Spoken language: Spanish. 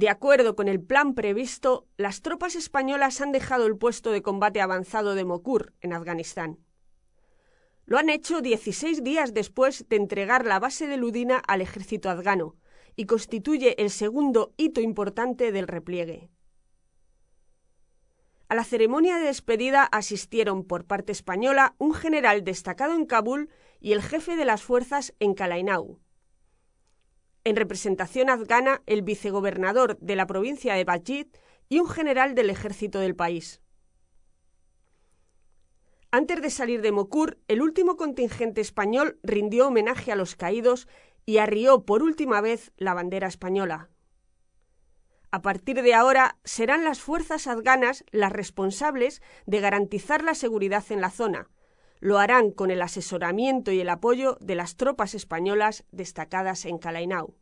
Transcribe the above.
De acuerdo con el plan previsto, las tropas españolas han dejado el puesto de combate avanzado de Mokur, en Afganistán. Lo han hecho 16 días después de entregar la base de Ludina al ejército afgano, y constituye el segundo hito importante del repliegue. A la ceremonia de despedida asistieron por parte española un general destacado en Kabul y el jefe de las fuerzas en Kalainau en representación afgana el vicegobernador de la provincia de Bajid y un general del ejército del país. Antes de salir de Mokur, el último contingente español rindió homenaje a los caídos y arrió por última vez la bandera española. A partir de ahora serán las fuerzas afganas las responsables de garantizar la seguridad en la zona, lo harán con el asesoramiento y el apoyo de las tropas españolas destacadas en Calainau.